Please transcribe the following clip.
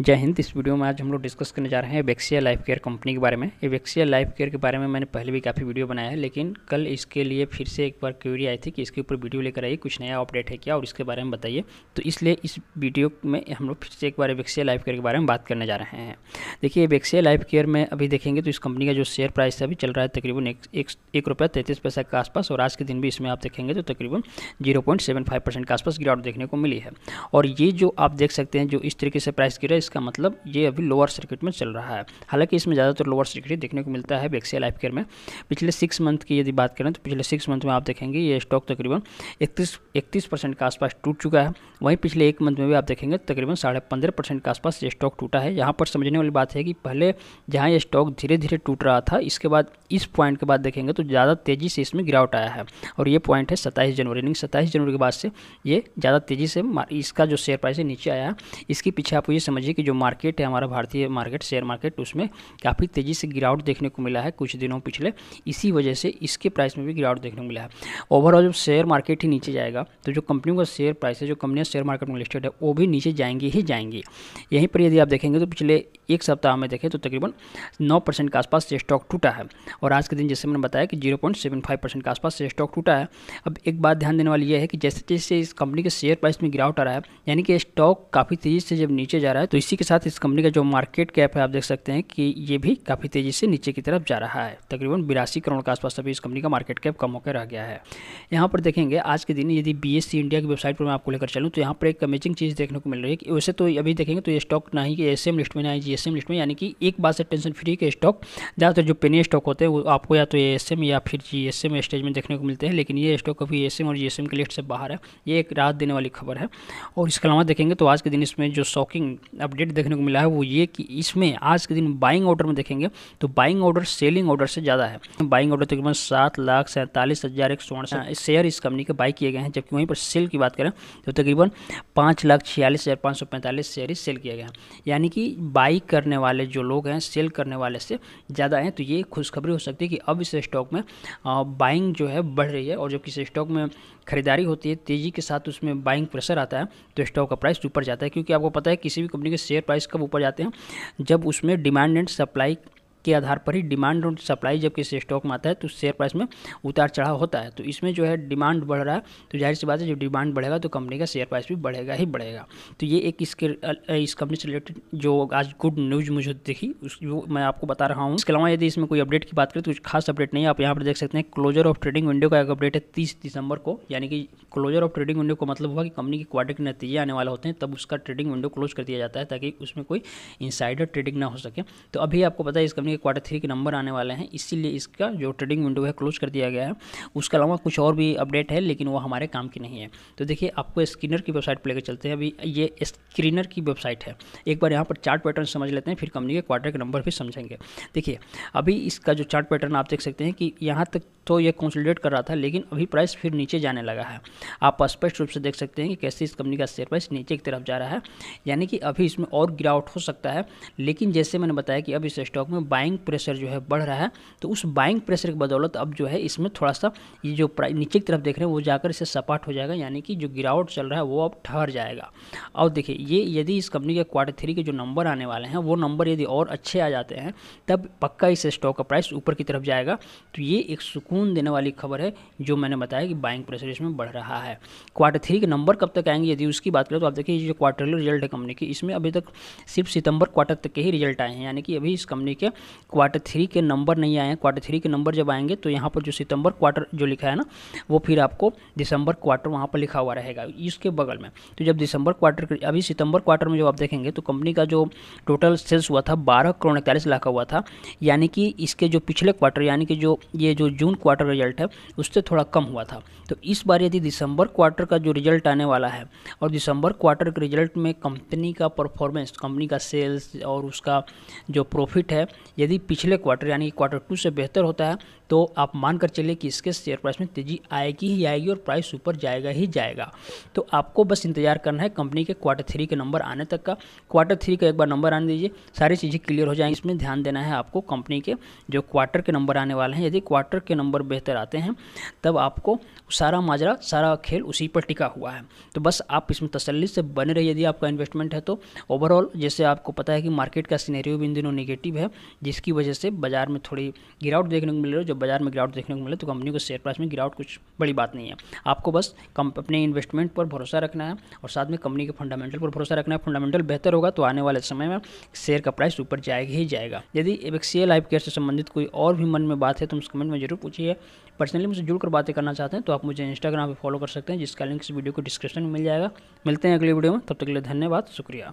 जय हिंद इस वीडियो में आज हम लोग डिस्कस करने जा रहे हैं वैक्सिया लाइफ केयर कंपनी के बारे में वैक्सिया लाइफ केयर के बारे में मैंने पहले भी काफ़ी वीडियो बनाया है लेकिन कल इसके लिए फिर से एक बार क्यूरी आई थी कि इसके ऊपर वीडियो लेकर आइए कुछ नया अपडेट है क्या और इसके बारे में बताइए तो इसलिए इस वीडियो में हम लोग फिर से एक बार एवेक्सिया लाइफ केयर के बारे में बात करने जा रहे हैं देखिए वैक्सिया लाइफ केयर में अभी देखेंगे तो इस कंपनी का जो शेयर प्राइस अभी चल रहा है तकरीबन एक, रुपया रुपये तैंतीस पैसा के आसपास और आज के दिन भी इसमें आप देखेंगे तो तकरीबन zero point seven five percent के आसपास गिरावट देखने को मिली है और ये जो आप देख सकते हैं जो इस तरीके से प्राइस गिरा है इसका मतलब ये अभी लोअर सर्किट में चल रहा है हालांकि इसमें ज़्यादातर लोअर सर्किट ही देखने को मिलता है बेक्सिया लाइफ केयर में पिछले सिक्स मंथ की यदि बात करें तो पिछले सिक्स मंथ में आप देखेंगे ये स्टॉक तकरीबन इकतीस इकतीस परसेंट के आसपास टूट चुका है वहीं पिछले एक मंथ में भी आप देखेंगे तो तकरीबन साढ़े पंद्रह परसेंट के आसपास ये स्टॉक टूटा है यहाँ पर समझने वाली बात है कि पहले जहाँ ये स्टॉक धीरे धीरे टूट रहा था इसके बाद इस पॉइंट के बाद देखेंगे तो ज़्यादा तेज़ी से इसमें गिरावट आया है और ये पॉइंट है सत्ताईस जनवरी यानी सत्ताईस जनवरी के बाद से ये ज़्यादा तेज़ी से इसका जो शेयर प्राइस है नीचे आया है इसके पीछे आप ये समझिए कि जो मार्केट है हमारा भारतीय मार्केट शेयर मार्केट उसमें काफ़ी तेज़ी से गिरावट देखने को मिला है कुछ दिनों पिछले इसी वजह से इसके प्राइस में भी गिरावट देखने को मिला है ओवरऑल जब शेयर मार्केट ही नीचे जाएगा तो जो कंपनियों का शेयर प्राइस है जो कंपनियाँ शेयर मार्केट में लिस्टेड है वो भी नीचे जाएंगी ही जाएंगी यहीं पर यदि आप देखेंगे तो पिछले एक सप्ताह में देखें तो तकरीबन नौ के आसपास से स्टॉक टूटा है और आज के दिन जैसे मैंने बताया कि जीरो के आसपास से स्टॉक टूटा है अब एक बात ध्यान देने वाली यह है कि जैसे जैसे इस कंपनी के शेयर प्राइस में गिरावट आ रहा है यानी कि स्टॉक काफ़ी तेज़ी से जब नीचे जा रहा है तो इसी के साथ इस कंपनी का जो मार्केट कैप है आप देख सकते हैं कि ये भी काफ़ी तेज़ी से नीचे की तरफ जा रहा है तकरीबन बिरासी करोड़ के आसपास अभी इस कंपनी का मार्केट कैप कम होकर रह गया है यहाँ पर देखेंगे आज के दिन यदि बी इंडिया की वेबसाइट पर मैं आपको लेकर चलूँ तो यहाँ पर एक अमेजिंग चीज़ देखने को मिल रही है कि वैसे तो अभी देखेंगे तो ये स्टॉक ना ही एस लिस्ट में ना ही जी लिस्ट में यानी कि एक बात से टेंशन फ्री के स्टॉक ज़्यादातर जो पेनी स्टॉक होते हैं वो आपको या तो एस या फिर जी स्टेज में देखने को मिलते हैं लेकिन ये स्टॉक अभी ए और जी के लिस्ट से बाहर है ये एक राहत देने वाली खबर है और इसके अलावा देखेंगे तो आज के दिन इसमें जो शॉकिंग अब अपडेट देखने को मिला है वो ये कि इसमें आज के दिन बाइंग ऑर्डर में देखेंगे तो बाइंग ऑर्डर सेलिंग ऑर्डर से ज़्यादा है बाइंग ऑर्डर तकरीबन सात लाख सैंतालीस हज़ार एक सौ शेयर हाँ। इस कंपनी के बाई किए गए हैं जबकि वहीं पर सेल की बात करें तो तकरीबन पाँच लाख छियालीस हज़ार पाँच सौ पैंतालीस शेयर ही सेल किए गए हैं यानी कि बाई करने वाले जो लोग हैं सेल करने वाले से ज़्यादा हैं तो ये खुशखबरी हो सकती है कि अब इस स्टॉक में बाइंग जो है बढ़ रही है और जबकि इस स्टॉक में खरीदारी होती है तेज़ी के साथ उसमें बाइंग प्रेशर आता है तो स्टॉक का प्राइस ऊपर जाता है क्योंकि आपको पता है किसी भी कंपनी के शेयर प्राइस कब ऊपर जाते हैं जब उसमें डिमांड एंड सप्लाई के आधार पर ही डिमांड और सप्लाई जब किसी स्टॉक में आता है तो शेयर प्राइस में उतार चढ़ाव होता है तो इसमें जो है डिमांड बढ़ रहा है तो जाहिर सी बात है जब डिमांड बढ़ेगा तो कंपनी का शेयर प्राइस भी बढ़ेगा ही बढ़ेगा तो ये एक इसके इस कंपनी से रिलेटेड जो आज गुड न्यूज़ मुझे दिखी उस मैं आपको बता रहा हूँ इसके अलावा यदि इसमें कोई अपडेट की बात करें तो कुछ खास अपडेट नहीं आप यहाँ पर देख सकते हैं क्लोजर ऑफ ट्रेडिंग विंडो का एक अपडेट है तीस दिसंबर को यानी कि क्लोजर ऑफ ट्रेडिंग विंडो का मतलब हुआ कि कंपनी के क्वार्टर के नतीजे आने वाले होते हैं तब उसका ट्रेडिंग विंडो क्लोज कर दिया जाता है ताकि उसमें कोई इंसाइडर ट्रेडिंग ना हो सके तो अभी आपको पता है इस कंपनी में क्वार्टर थ्री के नंबर आने वाले हैं इसीलिए इसका जो ट्रेडिंग विंडो है क्लोज कर दिया गया है उसके अलावा कुछ और भी अपडेट है लेकिन वो हमारे काम की नहीं है तो देखिए आपको स्क्रीनर की वेबसाइट पर लेकर चलते हैं अभी ये स्क्रीनर की वेबसाइट है एक बार यहाँ पर चार्ट पैटर्न समझ लेते हैं फिर कंपनी के क्वार्टर के नंबर भी समझेंगे देखिए अभी इसका जो चार्ट पैटर्न आप देख सकते हैं कि यहाँ तक तो ये कंसोलिडेट कर रहा था लेकिन अभी प्राइस फिर नीचे जाने लगा है आप स्पष्ट रूप से देख सकते हैं कि कैसे इस कंपनी का शेयर प्राइस नीचे की तरफ जा रहा है यानी कि अभी इसमें और गिरावट हो सकता है लेकिन जैसे मैंने बताया कि अब इस स्टॉक में बाइंग प्रेशर जो है बढ़ रहा है तो उस बाइंग प्रेशर की बदौलत अब जो है इसमें थोड़ा सा ये जो प्राइस नीचे की तरफ देख रहे हैं वो जाकर इसे सपाट हो जाएगा यानी कि जो गिरावट चल रहा है वो अब ठहर जाएगा और देखिए ये यदि इस कंपनी के क्वार्टर थ्री के जो नंबर आने वाले हैं वो नंबर यदि और अच्छे आ जाते हैं तब पक्का इस स्टॉक का प्राइस ऊपर की तरफ जाएगा तो ये एक सुकून सुकून देने वाली खबर है जो मैंने बताया कि बाइंग प्रेशर इसमें बढ़ रहा है क्वार्टर थ्री के नंबर कब तक आएंगे यदि उसकी बात करें तो आप देखिए जो क्वार्टरली रिजल्ट है कंपनी की इसमें अभी तक सिर्फ सितंबर क्वार्टर तक के ही रिजल्ट आए हैं यानी कि अभी इस कंपनी के क्वार्टर थ्री के नंबर नहीं आए हैं क्वार्टर थ्री के नंबर जब आएंगे तो यहाँ पर जो सितंबर क्वार्टर जो लिखा है ना वो फिर आपको दिसंबर क्वार्टर वहाँ पर लिखा हुआ रहेगा इसके बगल में तो जब दिसंबर क्वार्टर अभी सितंबर क्वार्टर में जब आप देखेंगे तो कंपनी का जो टोटल सेल्स हुआ था बारह करोड़ इकतालीस लाख का हुआ था यानी कि इसके जो पिछले क्वार्टर यानी कि जो ये जो जून क्वार्टर रिजल्ट है उससे थोड़ा कम हुआ था तो इस बार यदि दिसंबर क्वार्टर का जो रिजल्ट आने वाला है और दिसंबर क्वार्टर के रिजल्ट में कंपनी का परफॉर्मेंस कंपनी का सेल्स और उसका जो प्रॉफिट है यदि पिछले क्वार्टर यानी क्वार्टर टू से बेहतर होता है तो आप मान कर चलिए कि इसके शेयर प्राइस में तेज़ी आएगी ही आएगी और प्राइस ऊपर जाएगा ही जाएगा तो आपको बस इंतजार करना है कंपनी के क्वार्टर थ्री के नंबर आने तक का क्वार्टर थ्री का एक बार नंबर आने दीजिए सारी चीज़ें क्लियर हो जाएंगी इसमें ध्यान देना है आपको कंपनी के जो क्वार्टर के नंबर आने वाले हैं यदि क्वार्टर के नंबर नंबर बेहतर आते हैं तब आपको सारा माजरा सारा खेल उसी पर टिका हुआ है तो बस आप इसमें तसली से बने रहिए यदि आपका इन्वेस्टमेंट है तो ओवरऑल जैसे आपको पता है कि मार्केट का सीनेरियो भी इन दिनों निगेटिव है जिसकी वजह से बाजार में थोड़ी गिरावट देखने को मिल रही है जब बाजार में गिरावट देखने को मिले तो कंपनी को शेयर प्राइस में गिरावट कुछ बड़ी बात नहीं है आपको बस अपने इन्वेस्टमेंट पर भरोसा रखना है और साथ में कंपनी के फंडामेंटल पर भरोसा रखना है फंडामेंटल बेहतर होगा तो आने वाले समय में शेयर का प्राइस ऊपर जाएगा ही जाएगा यदि एबेक्सियल लाइफ केयर से संबंधित कोई और भी मन में बात है तो उस कमेंट में जरूर पूछिए अच्छी है पर्सनली मुझसे जुड़कर बातें करना चाहते हैं तो आप मुझे इंस्टाग्राम पर फॉलो कर सकते हैं जिसका लिंक इस वीडियो को डिस्क्रिप्शन में मिल जाएगा मिलते हैं अगले वीडियो में तब तक के लिए धन्यवाद शुक्रिया